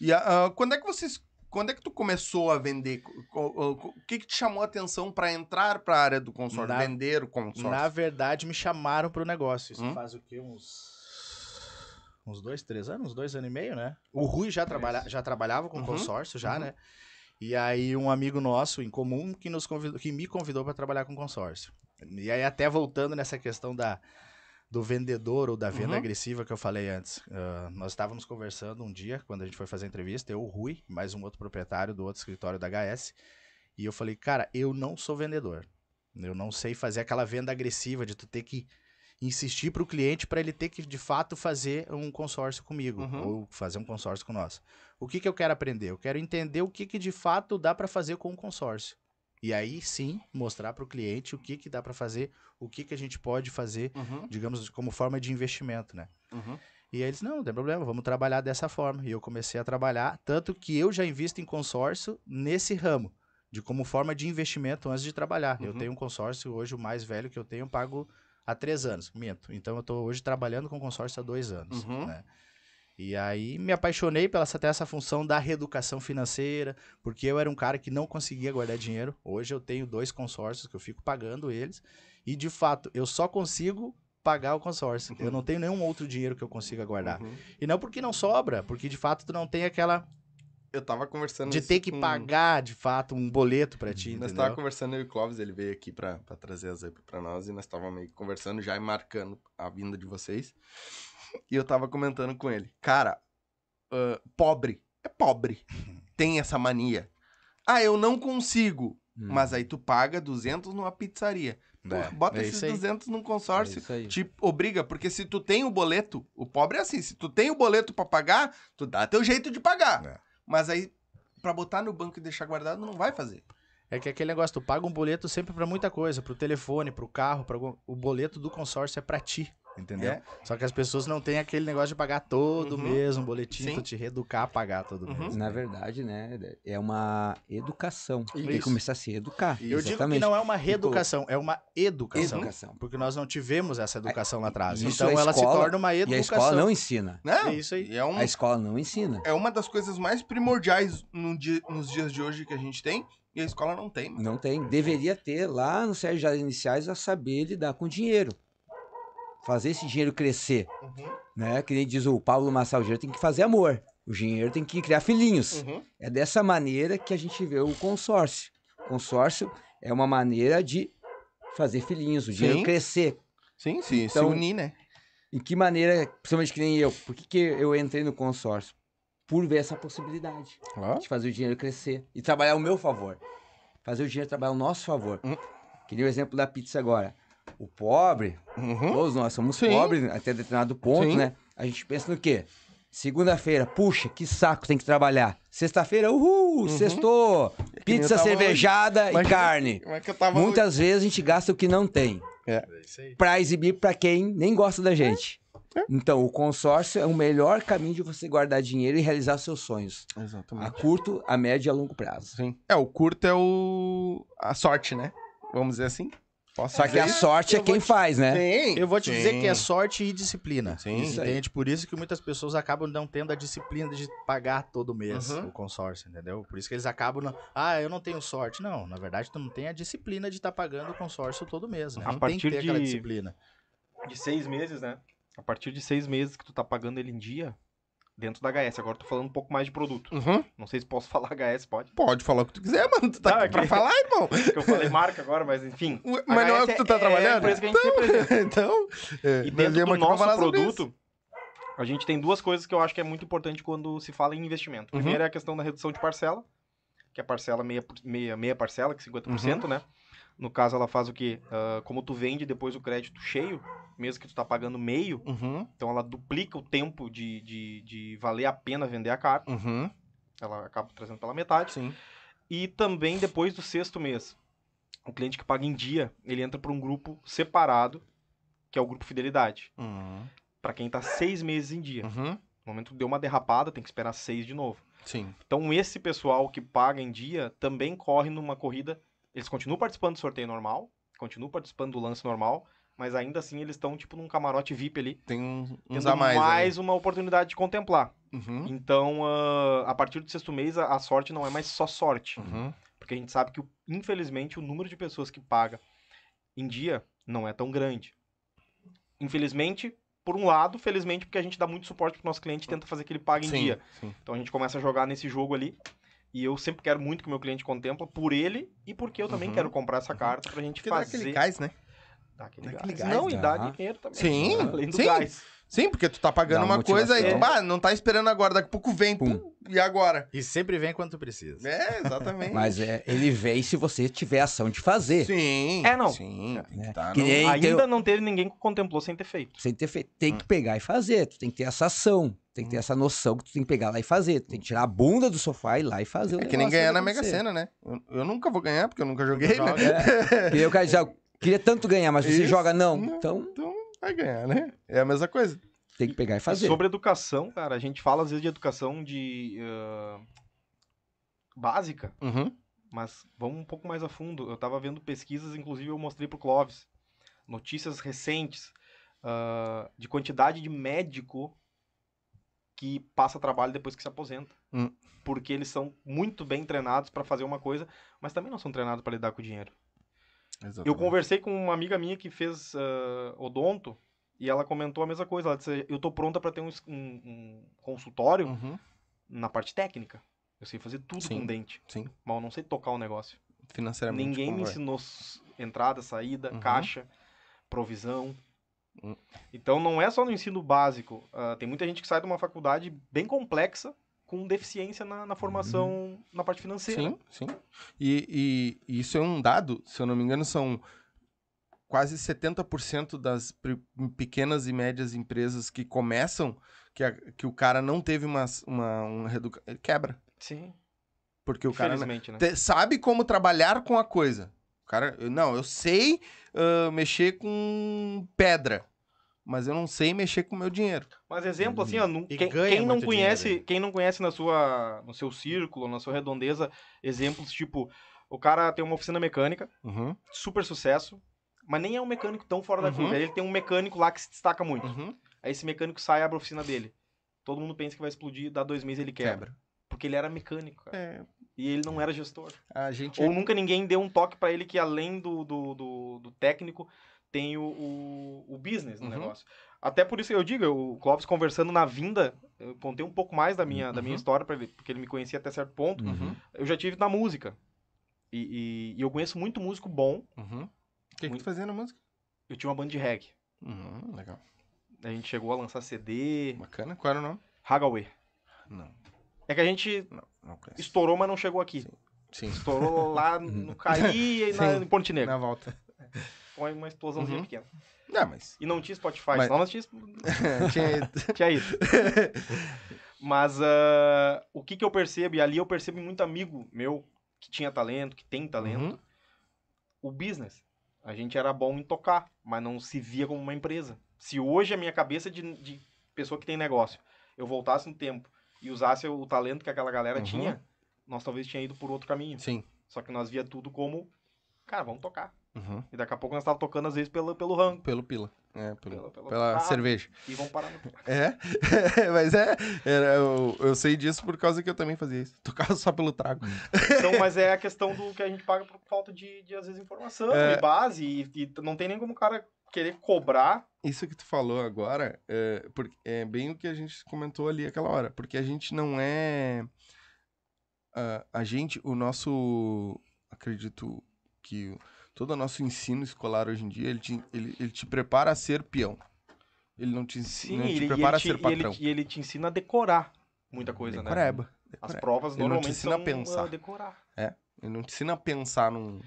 E uh, quando é que vocês quando é que tu começou a vender? Ah, o que, que te chamou a atenção para entrar para a área do consórcio, na, vender o consórcio? Na verdade, me chamaram para o negócio. Isso hum? faz o quê? Uns uns dois, três anos, uns dois anos e meio, né? O Rui já, trabalha, já trabalhava com uhum, consórcio já, uhum. né? E aí um amigo nosso em comum que nos convidou, que me convidou para trabalhar com consórcio. E aí até voltando nessa questão da do vendedor ou da venda uhum. agressiva que eu falei antes. Uh, nós estávamos conversando um dia, quando a gente foi fazer a entrevista, eu, o Rui, mais um outro proprietário do outro escritório da HS, e eu falei, cara, eu não sou vendedor. Eu não sei fazer aquela venda agressiva de tu ter que insistir para o cliente para ele ter que, de fato, fazer um consórcio comigo, uhum. ou fazer um consórcio com nós. O que, que eu quero aprender? Eu quero entender o que, que de fato dá para fazer com o consórcio. E aí sim mostrar para o cliente o que, que dá para fazer, o que, que a gente pode fazer, uhum. digamos, como forma de investimento, né? Uhum. E eles, não, não tem problema, vamos trabalhar dessa forma. E eu comecei a trabalhar, tanto que eu já invisto em consórcio nesse ramo, de como forma de investimento antes de trabalhar. Uhum. Eu tenho um consórcio hoje, o mais velho que eu tenho, eu pago há três anos, minto. Então eu estou hoje trabalhando com consórcio há dois anos, uhum. né? E aí me apaixonei pela até essa função da reeducação financeira, porque eu era um cara que não conseguia guardar dinheiro. Hoje eu tenho dois consórcios que eu fico pagando eles. E de fato, eu só consigo pagar o consórcio. Uhum. Eu não tenho nenhum outro dinheiro que eu consiga guardar. Uhum. E não porque não sobra, porque de fato tu não tem aquela eu tava conversando. De ter que com... pagar, de fato, um boleto pra ti. Nós tava conversando, eu e o Clóvis, ele veio aqui pra, trazer a Zup pra nós e nós tava meio conversando já e marcando a vinda de vocês. E eu tava comentando com ele. Cara, uh, pobre. É pobre. Tem essa mania. Ah, eu não consigo. Hum. Mas aí tu paga 200 numa pizzaria. É, bota é esses 200 aí. num é consórcio. É te obriga, porque se tu tem o boleto, o pobre é assim, se tu tem o boleto para pagar, tu dá teu jeito de pagar. É. Mas aí, para botar no banco e deixar guardado, não vai fazer. É que é aquele negócio, tu paga um boleto sempre para muita coisa, pro telefone, pro carro, pra... o boleto do consórcio é pra ti. Entendeu? É. Só que as pessoas não têm aquele negócio de pagar todo uhum. mês um boletim Sim. pra te reeducar a pagar todo uhum. mês. Na verdade, né? É uma educação. Isso. Tem que começar a se educar. Isso. Eu Exatamente. digo que não é uma tipo, reeducação, é uma educação. educação. Porque nós não tivemos essa educação a, lá atrás. Então escola, ela se torna uma educação. E a escola não ensina. Não, né? é isso aí. É um, a escola não ensina. É uma das coisas mais primordiais no dia, nos dias de hoje que a gente tem, e a escola não tem. Mano. Não tem. Deveria ter lá no Sérgio Iniciais a saber lidar com dinheiro fazer esse dinheiro crescer. Uhum. Né? Que nem diz o Paulo Massal, o dinheiro tem que fazer amor. O dinheiro tem que criar filhinhos. Uhum. É dessa maneira que a gente vê o consórcio. O consórcio é uma maneira de fazer filhinhos, o dinheiro sim. crescer. Sim, sim, então, se unir, né? Em que maneira, principalmente que nem eu, por que, que eu entrei no consórcio? Por ver essa possibilidade de fazer o dinheiro crescer e trabalhar ao meu favor. Fazer o dinheiro trabalhar ao nosso favor. Uhum. Que nem o exemplo da pizza agora o pobre, uhum. todos nós somos Sim. pobres até determinado ponto, Sim. né? A gente pensa no quê? Segunda-feira, puxa, que saco, tem que trabalhar. Sexta-feira, uhul, uhum. sextou, é pizza cervejada hoje. e carne. É tava... Muitas vezes a gente gasta o que não tem. É. é pra exibir pra quem nem gosta da gente. É. Então, o consórcio é o melhor caminho de você guardar dinheiro e realizar seus sonhos. Exatamente. A curto, a médio e a longo prazo. Sim. É, o curto é o... a sorte, né? Vamos dizer assim. Posso Só que a sorte é quem faz, né? Sim. Eu vou te dizer que é sorte e disciplina. Sim. Entende? Por isso que muitas pessoas acabam não tendo a disciplina de pagar todo mês Uhum. o consórcio, entendeu? Por isso que eles acabam. não- Ah, eu não tenho sorte. Não, na verdade, tu não tem a disciplina de estar tá pagando o consórcio todo mês. Né? A não tem que partir aquela de- disciplina. De seis meses, né? A partir de seis meses que tu tá pagando ele em dia, dentro da HS. Agora eu tô falando um pouco mais de produto. Uhum. Não sei se posso falar HS, pode? Pode falar o que tu quiser, mano. Tu tá ah, aqui pra falar, irmão. É eu falei marca agora, mas enfim. Mas HS não é o que tu tá é, trabalhando? É, é a que a gente então, Então, é, e dentro do nosso produto, a gente tem duas coisas que eu acho que é muito importante quando se fala em investimento. Uhum. Primeiro uhum. é a questão da redução de parcela, que é a parcela meia, meia, meia parcela, que é 50%, uhum. né? No caso, ela faz o quê? Uh, como tu vende depois o crédito cheio, mesmo que tu tá pagando meio, uhum. então ela duplica o tempo de, de, de valer a pena vender a carta. Uhum. Ela acaba trazendo pela metade. Sim. E também depois do sexto mês. O cliente que paga em dia, ele entra para um grupo separado, que é o grupo Fidelidade. Uhum. Para quem tá seis meses em dia. Uhum. No momento deu uma derrapada, tem que esperar seis de novo. Sim. Então esse pessoal que paga em dia também corre numa corrida eles continuam participando do sorteio normal, continuam participando do lance normal, mas ainda assim eles estão, tipo, num camarote VIP ali. Tem um, uns a mais. mais aí. uma oportunidade de contemplar. Uhum. Então, uh, a partir do sexto mês, a, a, sorte não é mais só sorte. Uhum. Porque a gente sabe que, infelizmente, o número de pessoas que paga em dia não é tão grande. Infelizmente, por um lado, felizmente, porque a gente dá muito suporte pro nosso cliente e tenta fazer que ele pague em sim, dia. Sim. Então a gente começa a jogar nesse jogo ali e eu sempre quero muito que o meu cliente contempla por ele e porque eu também uhum. quero comprar essa uhum. carta pra gente porque fazer. Dá aquele gás, né? Dá aquele, dá Aquele gás. Não, dá. e dá dinheiro também. Sim, além do sim. gás. Sim, porque tu tá pagando uma, uma coisa e tu, é. bah, não tá esperando agora, daqui a pouco vem, pum. Pum, e agora? E sempre vem quando tu precisa. É, exatamente. Mas é, ele vem se você tiver ação de fazer. Sim. É, não. Sim. É. Tá no... Ainda não teve ninguém que contemplou sem ter feito. Sem ter feito. Tem hum. que pegar e fazer, tu tem que ter essa ação. Tem que ter hum. essa noção que tu tem que pegar lá e fazer. Tu tem que tirar a bunda do sofá e ir lá e fazer. É que nem ganhar na Mega Sena, né? Eu, eu, nunca vou ganhar, porque eu nunca joguei, nunca né? É. eu queria tanto ganhar, mas você joga não. não então, então vai ganhar, né? É a mesma coisa. Tem que pegar e é fazer. sobre educação, cara, a gente fala às vezes de educação de uh, básica, uhum. mas vamos um pouco mais a fundo. Eu tava vendo pesquisas, inclusive eu mostrei pro Clóvis, notícias recentes uh, de quantidade de médico que passa trabalho depois que se aposenta. Hum. Porque eles são muito bem treinados para fazer uma coisa, mas também não são treinados para lidar com o dinheiro. Exatamente. Eu conversei com uma amiga minha que fez uh, odonto e ela comentou a mesma coisa. Ela disse: Eu tô pronta para ter um, um, um consultório uhum. na parte técnica. Eu sei fazer tudo sim, com dente. Sim. Mas eu não sei tocar o negócio. Financeiramente. Ninguém me é? ensinou entrada, saída, uhum. caixa, provisão. Uhum. Então não é só no ensino básico. Uh, tem muita gente que sai de uma faculdade bem complexa com deficiência na, na formação, uhum. na parte financeira. Sim, sim. E, e, e, isso é um dado, se eu não me engano, são quase 70% das pequenas e médias empresas que começam, que, a, que o cara não teve uma, uma, uma redução, ele quebra. Sim. Porque o cara né, te, sabe como trabalhar com a coisa. O cara, não, eu sei uh, mexer com pedra mas eu não sei mexer com o meu dinheiro. Mas exemplo assim, ó, uhum. não, quem, quem, não conhece, dinheiro. quem não conhece na sua, no seu círculo, na sua redondeza, exemplos tipo o cara tem uma oficina mecânica, uhum. super sucesso, mas nem é um mecânico tão fora da uhum. curva. Ele tem um mecânico lá que se destaca muito. Uhum. Aí esse mecânico sai e abre a oficina dele. Todo mundo pensa que vai explodir, dá dois meses ele quebra. quebra. Porque ele era mecânico, cara. É. E ele não era gestor. Gente... Ou é nunca ninguém deu um toque para ele que além do, do, do, do técnico tem o, o, o business no uhum. negócio. Até por isso que eu digo, o Clóvis conversando na vinda, eu contei um pouco mais da minha, uhum. da minha uhum. história para ele, porque ele me conhecia até certo ponto. Uhum. Eu já tive na música. E, e, e eu conheço muito músico bom. Uhum. O que, muito... que tu fazia na música? Eu tinha uma banda de reggae. Uhum, legal. A gente chegou a lançar CD. Bacana, qual era o nome? Hagaway. Não. É que a gente não, não estourou, mas não chegou aqui. Sim. Sim. Estourou lá no Caí e na, em Ponte Negra. Na volta. põe uma explosãozinha uhum. pequena. Não, mas... E não tinha Spotify, mas... nós tinha... tinha... tinha isso. mas uh, o que, que eu percebo, e ali eu percebo muito amigo meu que tinha talento, que tem talento, uhum. o business. A gente era bom em tocar, mas não se via como uma empresa. Se hoje a minha cabeça é de, de pessoa que tem negócio, eu voltasse no tempo e usasse o talento que aquela galera uhum. tinha, nós talvez tinha ido por outro caminho. Sim. Só que nós via tudo como, cara, vamos tocar. Uhum. E daqui a pouco nós estávamos tocando, às vezes, pelo, pelo rango. Pelo pila. É, pelo, pela, pela, pela cerveja. E vão parar no É, mas é. Era, eu, eu sei disso por causa que eu também fazia isso. Tocava só pelo trago. Então, mas é a questão do que a gente paga por falta de, de às vezes, informação é... e base. E, e, não tem nem como o cara querer cobrar. Isso que tu falou agora é, porque, é bem o que a gente comentou ali aquela hora. Porque a gente não é. a, ah, a gente, o nosso. Acredito que. O, todo o nosso ensino escolar hoje em dia, ele te, ele, ele te prepara a ser peão. Ele não te, Sim, ele te ele, prepara ele te, a ser patrão. E ele, e ele te ensina a decorar muita coisa, decoreba, né? Decoreba. As provas ele normalmente não te ensina são a pensar. decorar. É, ele não te ensina a pensar num...